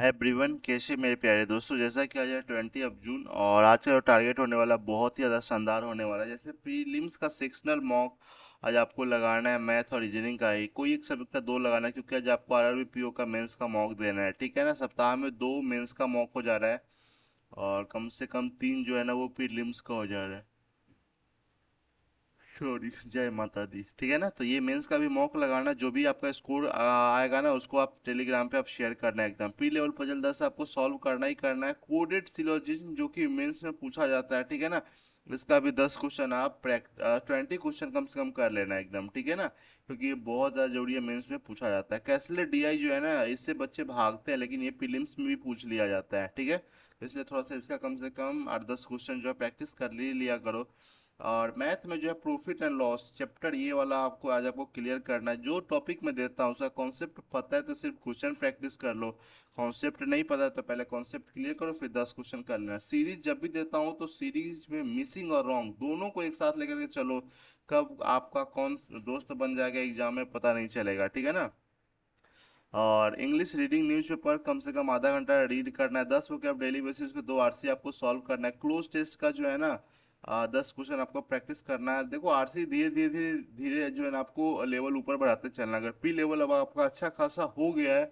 है ब्रिवन कैसे मेरे प्यारे दोस्तों जैसा कि आज है ट्वेंटी ऑफ जून और आज का जो टारगेट होने वाला बहुत ही ज़्यादा शानदार होने वाला है जैसे प्रीलिम्स का सेक्शनल मॉक आज आपको लगाना है मैथ और रीजनिंग का ही कोई एक सब्जेक्ट का दो लगाना है क्योंकि आज आपको आर आर पी का मेंस का मॉक देना है ठीक है ना सप्ताह में दो मेन्स का मॉक हो जा रहा है और कम से कम तीन जो है ना वो प्रीलिम्स का हो जा रहा है सॉरी जय माता दी ठीक है ना तो ये मेंस का भी मॉक लगाना जो भी आपका स्कोर आएगा ना उसको आप टेलीग्राम पे आप शेयर करना है एकदम पी लेवल पजल दस आपको सॉल्व करना ही करना है कोडेड सिलोजिज्म जो कि मेंस में पूछा जाता है ठीक है ना इसका भी दस क्वेश्चन आप प्रैक्ट ट्वेंटी क्वेश्चन कम से कम कर लेना एकदम ठीक है ना क्योंकि ये बहुत ज़्यादा जरूरी है मेन्स में पूछा जाता है कैसले डी जो है ना इससे बच्चे भागते हैं लेकिन ये प्रीलिम्स में भी पूछ लिया जाता है ठीक है इसलिए थोड़ा सा इसका कम से कम आठ दस क्वेश्चन जो है प्रैक्टिस कर लिया करो और मैथ में जो है प्रॉफिट एंड लॉस चैप्टर ये वाला आपको आज आपको क्लियर करना है जो टॉपिक में देता हूँ उसका कॉन्सेप्ट पता है तो सिर्फ क्वेश्चन प्रैक्टिस कर लो कॉन्सेप्ट नहीं पता तो पहले कॉन्सेप्ट क्लियर करो फिर दस क्वेश्चन कर लेना सीरीज जब भी देता हूँ तो सीरीज में मिसिंग और रॉन्ग दोनों को एक साथ लेकर के चलो कब आपका कौन दोस्त बन जाएगा एग्जाम में पता नहीं चलेगा ठीक है ना और इंग्लिश रीडिंग न्यूज़पेपर कम से कम आधा घंटा रीड करना है दस वो आप डेली बेसिस पे दो आरसी आपको सॉल्व करना है क्लोज टेस्ट का जो है ना दस क्वेश्चन आपको प्रैक्टिस करना है देखो आरसी धीरे धीरे धीरे धीरे जो है ना आपको लेवल ऊपर बढ़ाते चलना अगर पी लेवल अब आपका अच्छा खासा हो गया है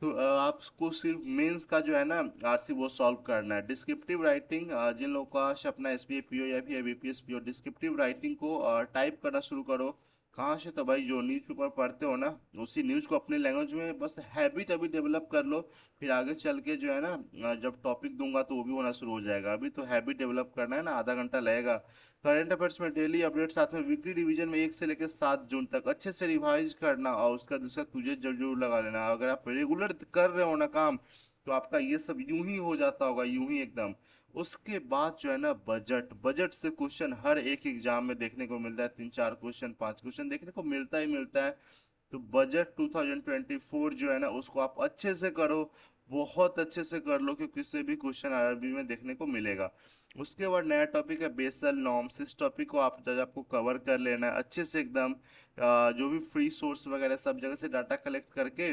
तो आपको सिर्फ मेंस का जो है ना आरसी वो सॉल्व करना है डिस्क्रिप्टिव राइटिंग जिन लोगों का अपना एस बी या फिर बी पी डिस्क्रिप्टिव राइटिंग को टाइप करना शुरू करो कहाँ से तो भाई जो न्यूज़पेपर पढ़ते हो ना उसी न्यूज़ को अपने लैंग्वेज में बस हैबिट अभी डेवलप कर लो फिर आगे चल के जो है ना जब टॉपिक दूंगा तो वो भी होना शुरू हो जाएगा अभी तो हैबिट डेवलप करना है ना आधा घंटा लगेगा करंट अफेयर्स में डेली अपडेट साथ में वीकली डिवीजन में एक से लेकर सात जून तक अच्छे से रिवाइज करना और उसका दूसरा तुझे जरूर लगा लेना अगर आप रेगुलर कर रहे हो ना काम तो आपका ये सब यूं ही हो जाता होगा यूं ही एकदम उसके बाद जो है ना बजट बजट से क्वेश्चन हर एक एग्जाम में देखने को मिलता है तीन चार क्वेश्चन पांच क्वेश्चन देखने को मिलता ही मिलता है तो बजट 2024 जो है ना उसको आप अच्छे से करो बहुत अच्छे से कर लो क्योंकि इससे भी क्वेश्चन अरबी में देखने को मिलेगा उसके बाद नया टॉपिक है बेसल नॉर्म्स इस टॉपिक को आप जब आपको कवर कर लेना है अच्छे से एकदम जो भी फ्री सोर्स वगैरह सब जगह से डाटा कलेक्ट करके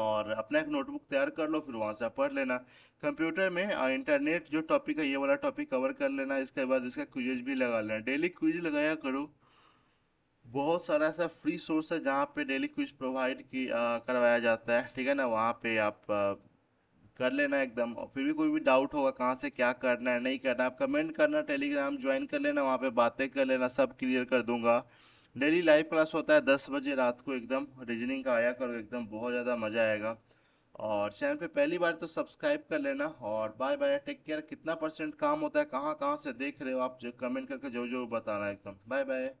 और अपना एक नोटबुक तैयार कर लो फिर वहाँ से आप पढ़ लेना कंप्यूटर में इंटरनेट जो टॉपिक है ये वाला टॉपिक कवर कर लेना इसके बाद इसका क्विज भी लगा लेना डेली क्विज लगाया करो बहुत सारा ऐसा फ्री सोर्स है जहाँ पे डेली क्विज प्रोवाइड की करवाया जाता है ठीक है ना वहाँ पे आप आ, कर लेना एकदम और फिर भी कोई भी डाउट होगा कहाँ से क्या करना है नहीं करना आप कमेंट करना टेलीग्राम ज्वाइन कर लेना वहाँ पे बातें कर लेना सब क्लियर कर दूंगा डेली लाइव क्लास होता है दस बजे रात को एकदम रीजनिंग का आया करो एकदम बहुत ज़्यादा मज़ा आएगा और चैनल पे पहली बार तो सब्सक्राइब कर लेना और बाय बाय टेक केयर कितना परसेंट काम होता है कहाँ कहाँ से देख रहे हो आप जो कमेंट करके जरूर जरूर बताना एकदम बाय बाय